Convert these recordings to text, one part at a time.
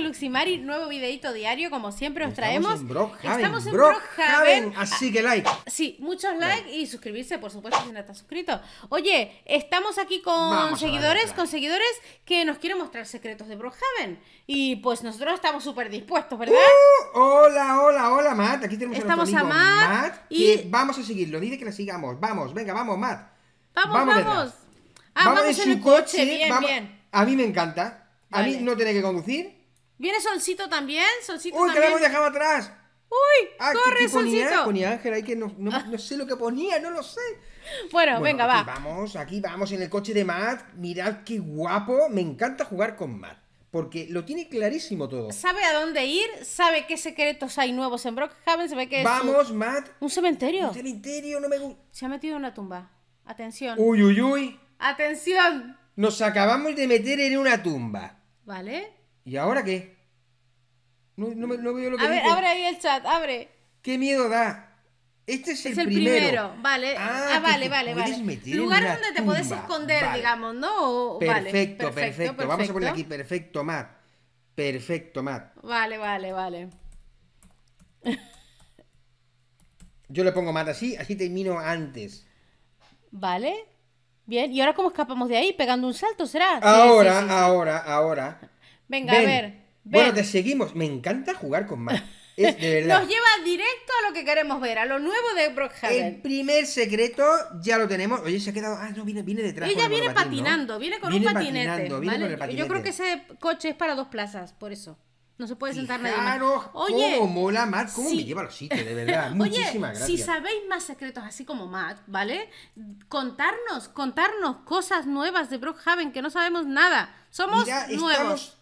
Luximari, nuevo videito diario, como siempre os traemos. Estamos en Brockhaven. así que like. Ah, sí, muchos like, y suscribirse, por supuesto, si no estás suscrito. Oye, estamos aquí con seguidores, con seguidores que nos quieren mostrar secretos de Brockhaven. Y pues nosotros estamos súper dispuestos, ¿verdad? Uh, hola, hola, hola, Matt. Aquí tenemos a, amigo, Matt, y... vamos a seguirlo. Dice que la sigamos. Vamos, venga, vamos, Matt. Vamos, vamos. Vamos, ah, en, su coche, A mí me encanta. A mí no tiene que conducir. Viene Solcito también, Solcito Uy, que lo hemos dejado atrás. Uy, ah, corre, eh? Solcito. Ponía Ángel que no, ah. no, sé lo que ponía, no lo sé. Bueno, venga, va. Vamos, aquí vamos en el coche de Matt. Mirad qué guapo. Me encanta jugar con Matt. Porque lo tiene clarísimo todo. Sabe a dónde ir, sabe qué secretos hay nuevos en Brockhaven, se ve que Vamos, Matt. Un cementerio. Un cementerio, no me Se ha metido en una tumba. Atención. Uy, uy, uy. Atención. Nos acabamos de meter en una tumba. ¿Vale? ¿Y ahora qué? No, veo lo que A ver, abre ahí el chat, abre. ¿Qué miedo da? Este es, el primero. es el, primero. Vale. Ah, ah vale, vale, vale, vale. Lugar donde te puedes esconder, digamos, ¿no? perfecto, perfecto, perfecto, Vamos a poner aquí perfecto, Matt. Perfecto, Matt. Vale, vale, vale. Yo le pongo Matt así, así termino antes. Vale. Bien, ¿y ahora cómo escapamos de ahí? ¿Pegando un salto será? Ahora, ahora, ahora. Venga, a ver. Bueno, te seguimos. Me encanta jugar con Matt. Es de verdad. Nos lleva directo a lo que queremos ver, a lo nuevo de Brockhaven. El primer secreto ya lo tenemos. Oye, se ha quedado. Ah, no, viene, viene detrás. Ella viene patinando, viene con un patinete. Yo creo que ese coche es para dos plazas, por eso. No se puede sentar nadie más. Oye, cómo mola Matt, cómo me lleva a los sitios, de verdad. Muchísimas gracias. Si sabéis más secretos así como Matt, ¿vale? Contarnos, contarnos cosas nuevas de Brockhaven que no sabemos nada. Somos nuevos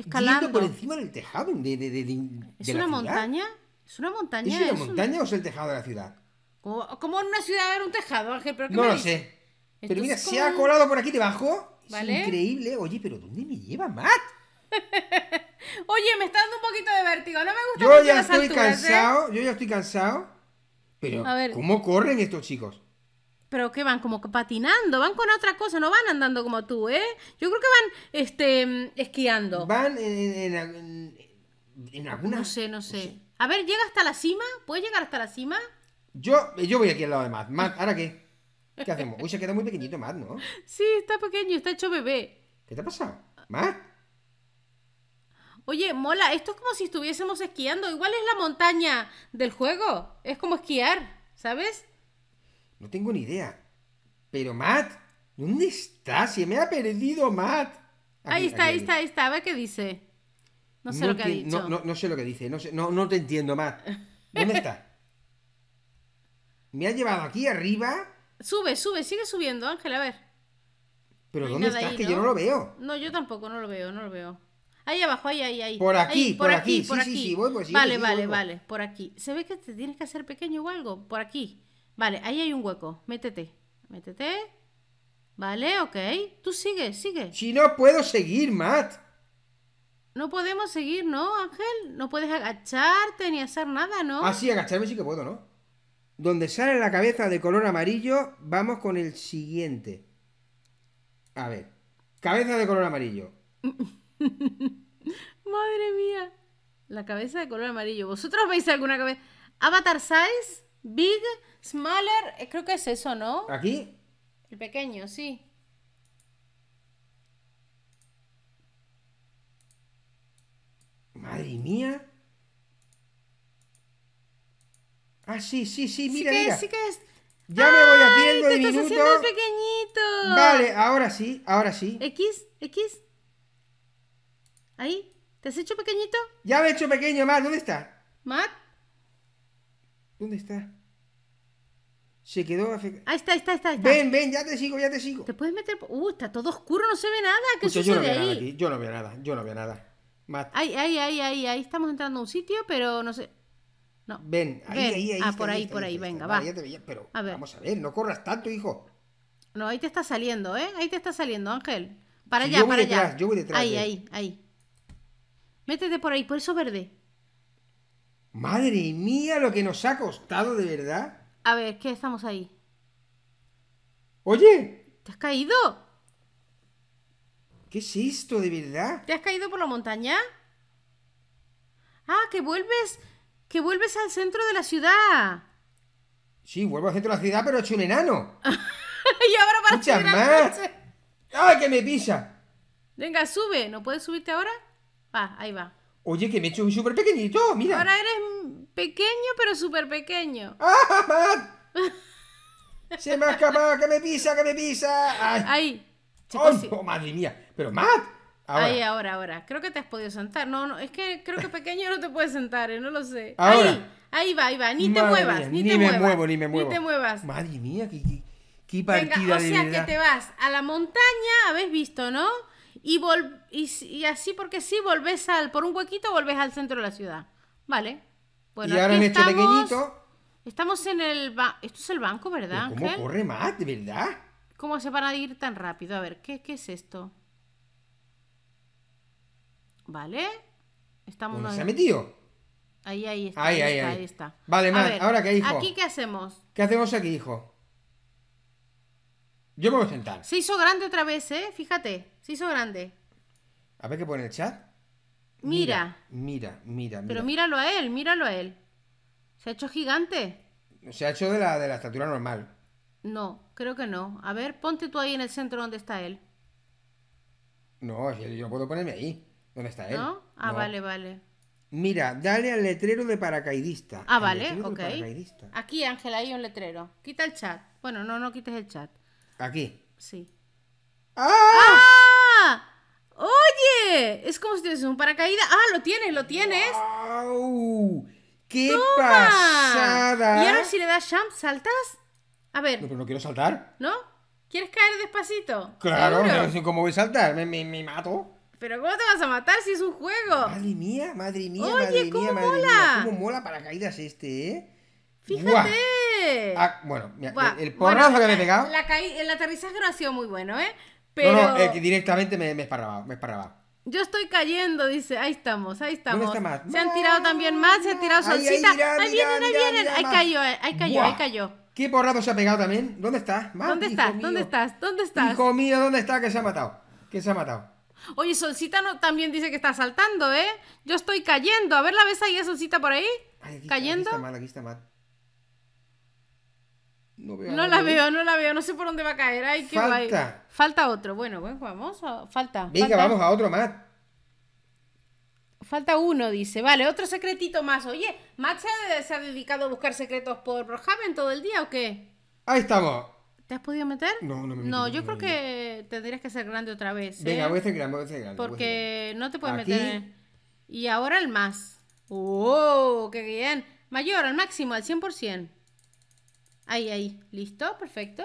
escalando. por encima del tejado ¿Es, una montaña? ¿Es una montaña? ¿Es una montaña o es el tejado de la ciudad? ¿Cómo en una ciudad haber un tejado, Ángel? no lo sé. Pero mira, se ha colado por aquí debajo. Es increíble. Oye, pero ¿dónde me lleva Matt? Oye, me está dando un poquito de vértigo. No me gusta Yo ya estoy ¿eh? cansado. Yo ya estoy cansado. Pero, ¿cómo corren estos chicos? Pero que van como patinando, van con otra cosa, no van andando como tú, ¿eh? Yo creo que van este, mm, esquiando. Van en, en, en, alguna. No sé, no sé, A ver, ¿llega hasta la cima? ¿Puede llegar hasta la cima? Yo, yo voy aquí al lado de Matt. Matt, ¿ahora qué? ¿Qué hacemos? Uy, se queda muy pequeñito Matt, ¿no? Sí, está pequeño, está hecho bebé. ¿Qué te ha pasado? ¿Matt? Oye, mola, esto es como si estuviésemos esquiando. Igual es la montaña del juego. Es como esquiar, ¿sabes? No tengo ni idea. Pero Matt, ¿dónde está? Se me ha perdido Matt. ahí está, ahí está, ahí está. A ver qué dice. No sé lo que ha dicho. No, sé lo que dice. No, no, te entiendo, Matt. ¿Dónde está? Me ha llevado aquí arriba. Sube, sube, sigue subiendo, Ángel, a ver. Pero ¿dónde está? que yo no lo veo. No, yo tampoco, no lo veo, no lo veo. Ahí abajo, ahí, ahí, ahí. Por aquí, por, aquí, por sí, Sí, pues, sí, vale, vale, pues. vale, por aquí. ¿Se ve que te tienes que hacer pequeño o algo? Por aquí. Vale, ahí hay un hueco. Métete. Métete. Vale, ok. Tú sigue, sigue. Si no puedo seguir, Matt. No podemos seguir, ¿no, Ángel? No puedes agacharte ni hacer nada, ¿no? Ah, sí, agacharme sí que puedo, ¿no? Donde sale la cabeza de color amarillo, vamos con el siguiente. A ver. Cabeza de color amarillo. Madre mía. La cabeza de color amarillo. ¿Vosotros veis alguna cabeza? Avatar Size. Big, smaller, eh, creo que es eso, ¿no? ¿Aquí? El pequeño, sí. Madre mía. Ah, sí, sí, sí, mira, mira. Sí que es... Ya me voy haciendo de minuto. pequeñito. Vale, ahora sí, ahora sí. X, X. Ahí, ¿te has hecho pequeñito? Ya me he hecho pequeño, Matt, ¿dónde está? Matt. ¿Dónde está? Se quedó afectado. Ahí está, ahí está, ahí está, Ven, ven, ya te sigo, ya te sigo. ¿Te puedes meter? Uh, está todo oscuro, no se ve nada. ¿Qué sucede yo no veo ahí? Nada aquí. Yo no veo nada, yo no veo nada. Ahí, ahí, ahí, ahí, ahí estamos entrando a un sitio, pero no sé. No. Ven, ahí, ahí, ahí. Ah, por ahí, por ahí, venga, va. Ya te veía, pero vamos a ver, no corras tanto, hijo. No, ahí te está saliendo, ¿eh? Ahí te está saliendo, Ángel. Para allá, para allá. Detrás, yo voy detrás. Ahí, eh. ahí, ahí. Métete por ahí, por eso verde. Madre mía, lo que nos ha costado, de verdad. A ver, ¿qué estamos ahí? Oye. ¿Te has caído? ¿Qué es esto, de verdad? ¿Te has caído por la montaña? Ah, que vuelves, que vuelves al centro de la ciudad. Sí, vuelvo al centro de la ciudad, pero hecho un enano. y ahora para Muchas más. ¡Ay, que me pisa! Venga, sube. ¿No puedes subirte ahora? Va, ah, ahí va. Oye, que me he hecho un súper pequeñito, mira. Ahora eres pequeño, pero súper pequeño. ¡Ah! Se me ha escapado, que me pisa, que me pisa. Ay. Ahí. oh, madre mía. Pero Matt. Ahora. Ahí, ahora, ahora. Creo que te has podido sentar. No, no, es que creo que pequeño no te puedes sentar, ¿eh? no lo sé. Ahí, ahí va, ahí va. Ni te muevas, ni, te me muevas. muevo, ni me muevo. Ni te muevas. Madre mía, qué, qué, qué partida o sea que te vas a la montaña, habéis visto, ¿no? y, vol y, así porque si volvés al, por un huequito volvés al centro de la ciudad. Vale. Bueno, y ahora en este pequeñito. Estamos en el... Esto es el banco, ¿verdad? ¿Cómo corre más, de verdad? ¿Cómo se van a ir tan rápido? A ver, ¿qué, qué es esto? Vale. Estamos ¿Dónde se ha metido? Ahí, ahí está. Ahí, ahí, está, Vale, madre, ¿ahora qué, hijo? ¿Aquí qué hacemos? ¿Qué hacemos aquí, hijo? Yo me voy a sentar. Se hizo grande otra vez, ¿eh? Fíjate, se hizo grande. A ver qué pone el chat. Mira. Mira, mira, Pero míralo a él, míralo a él. Se ha hecho gigante. Se ha hecho de la, de la estatura normal. No, creo que no. A ver, ponte tú ahí en el centro donde está él. No, yo no puedo ponerme ahí. ¿Dónde está él? ¿No? Ah, vale, vale. Mira, dale al letrero de paracaidista. Ah, vale, ok. Aquí, Ángela, hay un letrero. Quita el chat. Bueno, no, no quites el chat. Aquí. Sí. ¡Ah! ¡Ah! ¡Oye! Es como si tienes un paracaídas. ¡Ah, lo tienes, lo tienes! ¡Wow! ¡Qué pasada! Y ahora si le das jump, ¿saltas? A ver. No, pero no quiero saltar. ¿No? ¿Quieres caer despacito? Claro, ¿cómo voy a saltar? Me, me, mato. Pero ¿cómo te vas a matar si es un juego? Madre mía, madre mía, Oye, madre mía, mola? ¿Cómo mola paracaídas este, eh? Fíjate. Ah, bueno, el porrazo que me he pegado. La el aterrizaje no ha sido muy bueno, ¿eh? Pero No, no, eh, directamente me, me esparraba, me yo estoy cayendo, dice. Ahí estamos, ahí estamos. está Se han tirado también más, se han tirado ahí, solcita. Ahí, vienen, ahí vienen. Eh, ahí cayó, ahí cayó, ahí cayó. ¿Qué porrazo se ha pegado también? ¿Dónde está? ¿Dónde está? estás? ¿Dónde estás? ¿Dónde estás? Hijo mío, ¿dónde está que se ha matado? Que se ha matado? Oye, Solcita no, también dice que está saltando, ¿eh? Yo estoy cayendo. A ver, ¿la ves ahí Solcita por ahí? ¿Cayendo? Aquí está mal, aquí está mal. No, la veo, no la veo, no sé por dónde va a caer. Falta. Falta otro. Bueno, buen vamos. A... Falta. Venga, vamos a otro más. Falta uno, dice. Vale, otro secretito más. Oye, ¿Max se ha dedicado a buscar secretos por Brookhaven todo el día o qué? Ahí estamos. ¿Te has podido meter? No, no me No, yo creo que tendrías que ser grande otra vez. ¿eh? Venga, voy a ser grande, Porque no te puedes meter. ¿eh? Y ahora el más. ¡Oh! ¡Qué bien! Mayor, al máximo, al 100%. Ahí, ahí. ¿Listo? Perfecto.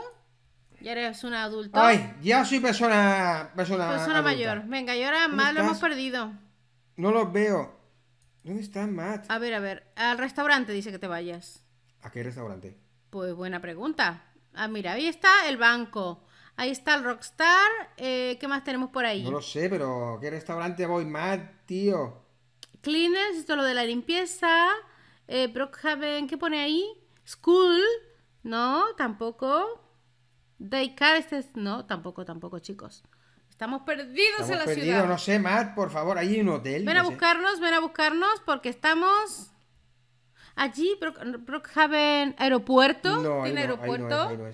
Ya eres una adulta. Ay, ya soy persona. Persona, mayor. Venga, y ahora más lo hemos perdido. No los veo. ¿Dónde está Matt? A ver, a ver. Al restaurante dice que te vayas. ¿A qué restaurante? Pues buena pregunta. Ah, mira, ahí está el banco. Ahí está el Rockstar. Eh, ¿Qué más tenemos por ahí? No lo sé, pero ¿qué restaurante voy, Matt, tío? Cleaners, esto es lo de la limpieza. Eh, Brockhaven, ¿qué pone ahí? School. No, tampoco. Daycare, este No, tampoco, tampoco, chicos. Estamos perdidos en la ciudad. No sé, Matt, por favor, hay un hotel. Ven a buscarnos, ven a buscarnos porque estamos allí, Brockhaven Aeropuerto. No, ¿Tiene aeropuerto?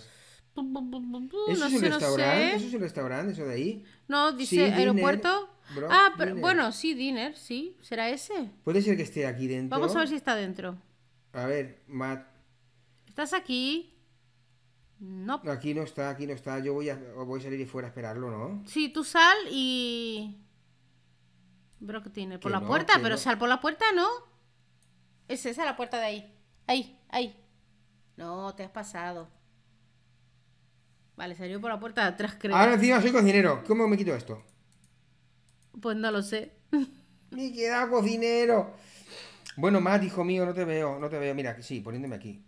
¿Eso es restaurante? ¿Eso es un restaurante, eso de ahí? No, dice aeropuerto. ah, pero, bueno, sí, dinner, sí. ¿Será ese? Puede ser que esté aquí dentro. Vamos a ver si está dentro. A ver, Matt. ¿Estás aquí? No. Aquí no está, aquí no está. Yo voy a, voy a salir y fuera a esperarlo, ¿no? Sí, tú sal y. tiene por la puerta, pero sal por la puerta, ¿no? Es la puerta de ahí. Ahí, ahí. No, te has pasado. Vale, salió por la puerta de atrás, creo. Ahora encima soy cocinero. ¿Cómo me quito esto? Pues no lo sé. Me queda cocinero. Bueno, Matt, hijo mío, no te veo, no te veo. Mira, sí, poniéndome aquí.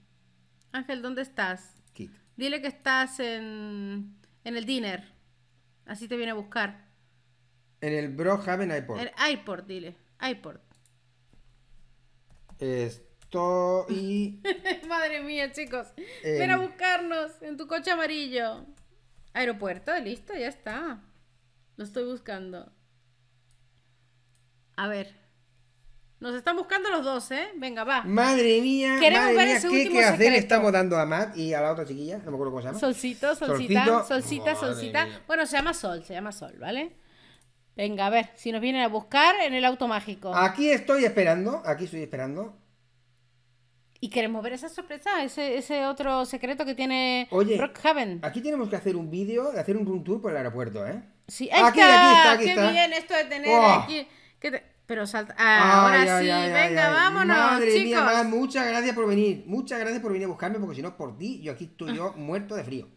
Ángel, ¿dónde estás? Dile que estás en, el dinner. Así te viene a buscar. En el Brohaven Airport. En Airport, dile. Airport. Estoy. Madre mía, chicos. Ven a buscarnos en tu coche amarillo. Aeropuerto, listo, ya está. Lo estoy buscando. A ver. Nos están buscando los dos, ¿eh? Venga, va. Madre mía, Queremos madre ver mía, ese qué último estamos dando a Matt y a la otra chiquilla, no me acuerdo cómo se llama. Solcito, solcita, solcita, solcita. Bueno, se llama Sol, se llama Sol, ¿vale? Venga, a ver, si nos vienen a buscar en el auto mágico. Aquí estoy esperando, aquí estoy esperando. Y queremos ver esa sorpresa, ese, ese otro secreto que tiene Oye. Haven. Aquí tenemos que hacer un vídeo, hacer un tour por el aeropuerto, ¿eh? Sí, Aquí, está. aquí está, Qué bien esto de tener aquí. Pero salta. Ah, ahora sí, venga, vámonos, Madre Mía, muchas gracias por venir. Muchas gracias por venir a buscarme, porque si no, por ti, yo aquí estoy yo muerto de frío.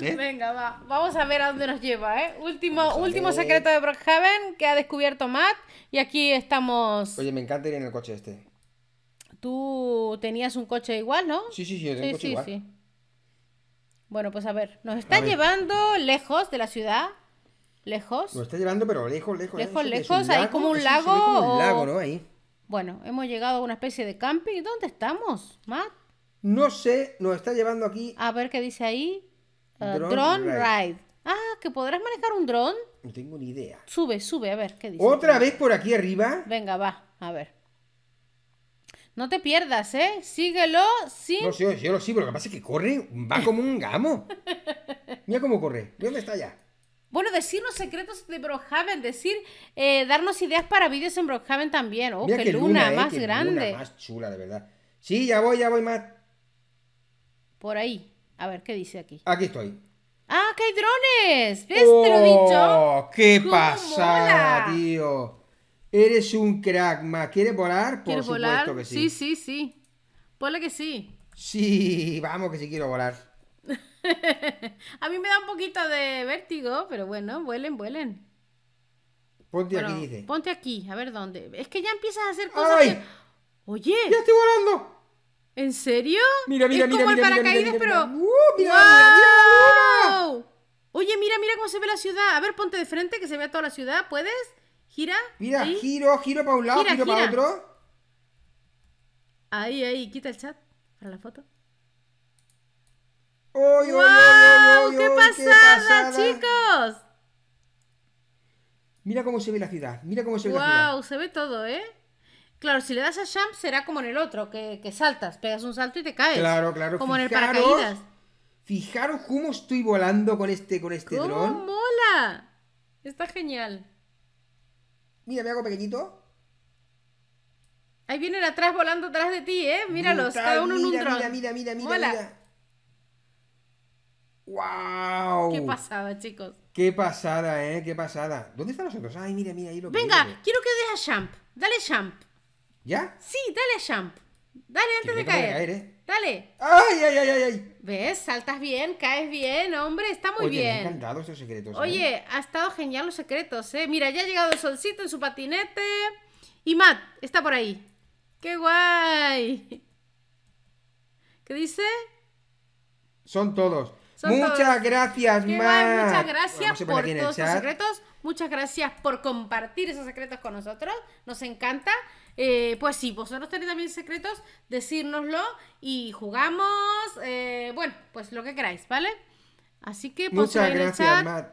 ¿Eh? Venga, va. Vamos a ver a dónde nos lleva, ¿eh? Último, último secreto de Brockhaven que ha descubierto Matt. Y aquí estamos. Oye, me encanta ir en el coche este. Tú tenías un coche igual, ¿no? Sí, sí, sí, sí, sí, Bueno, pues a ver, nos está llevando lejos de la ciudad lejos. nos está llevando, pero lejos, lejos. Lejos, lejos, Ahí como un lago. un lago, ¿no? Ahí. Bueno, hemos llegado a una especie de camping. ¿Dónde estamos, Matt? No sé, nos está llevando aquí. A ver qué dice ahí. Uh, drone, ride. Ah, que podrás manejar un dron. No tengo ni idea. Sube, sube, a ver qué dice. ¿Otra vez por aquí arriba? Venga, va, a ver. No te pierdas, ¿eh? Síguelo No, sí, yo, lo lo lo que pasa es que corre, va como un gamo. Mira cómo corre. ¿Dónde está ya? Bueno, los secretos de Brockhaven, decir, eh, darnos ideas para vídeos en Brockhaven también. Oh, qué luna, eh, más grande. más chula, de verdad. Sí, ya voy, ya voy, más. Por ahí. A ver, ¿qué dice aquí? Aquí estoy. ¡Ah, que hay drones! ¿Ves? te lo he oh, dicho. ¡Qué pasada, tío! Eres un crack, ¿ma? ¿Quieres volar? Por ¿Quieres volar? sí. Sí, sí, sí. Ponle que sí. Sí, vamos que sí quiero volar. a mí me da un poquito de vértigo, pero bueno, vuelen, vuelen. Ponte aquí, dice. Ponte aquí, a ver dónde. Es que ya empiezas a hacer cosas. ¡Ay! Oye. Ya estoy volando. ¿En serio? Mira, mira, mira, mira, paracaídas, mira, pero. mira, ¡Uh, Oye, mira, mira cómo se ve la ciudad. A ver, ponte de frente que se vea toda la ciudad. ¿Puedes? Gira. Mira, giro, giro para un lado, giro para otro. Ahí, ahí, quita el chat para la foto wow, ¡Qué pasada, chicos! Mira cómo se ve la ciudad, mira cómo se ve wow, Se ve todo, ¿eh? Claro, si le das a Jump será como en el otro, que, saltas, pegas un salto y te caes. Claro, claro. Como en el paracaídas. Fijaros cómo estoy volando con este, con este ¿Cómo mola! Está genial. Mira, me hago pequeñito. Ahí vienen atrás volando atrás de ti, ¿eh? Míralos, cada uno en un dron. Mira, mira, ¡Wow! ¡Qué pasada, chicos! ¡Qué pasada, eh! ¡Qué pasada! ¿Dónde están los otros? ¡Ay, mira, mira! lo Venga, quiero que des a Champ. ¡Dale, Champ! ¿Ya? ¡Sí, Dale Champ! ¿Ya? Sí, dale a Dale antes de caer. Dale. ¡Ay, ay, ay, ay! ay. ves Saltas bien, caes bien, hombre. Está muy bien. Me han encantado estos secretos. Eh. Oye, ha estado genial los secretos, eh. Mira, ya ha llegado el solcito en su patinete. Y Matt está por ahí. ¡Qué guay! ¿Qué dice? Son todos muchas, Gracias, muchas gracias, por todos secretos. Muchas gracias por compartir esos secretos con nosotros. Nos encanta. Eh, pues sí, vosotros tenéis también secretos, decírnoslo y jugamos. Eh, bueno, pues lo que queráis, ¿vale? Así que pues, muchas gracias,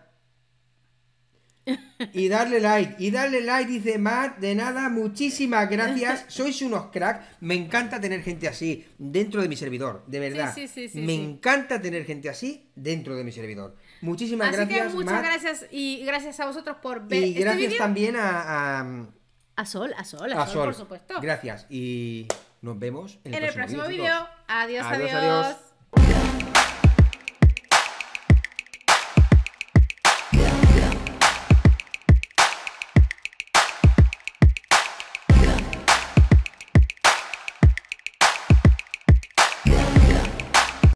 y darle like, y darle like, dice más de nada, muchísimas gracias, sois unos cracks me encanta tener gente así dentro de mi servidor, de verdad. me encanta tener gente así dentro de mi servidor. Muchísimas así gracias. Que muchas gracias y gracias a vosotros por ver. Y este gracias también a, a... Sol, a Sol, a, Sol, por supuesto. Gracias y nos vemos en el, próximo, vídeo, adiós. adiós.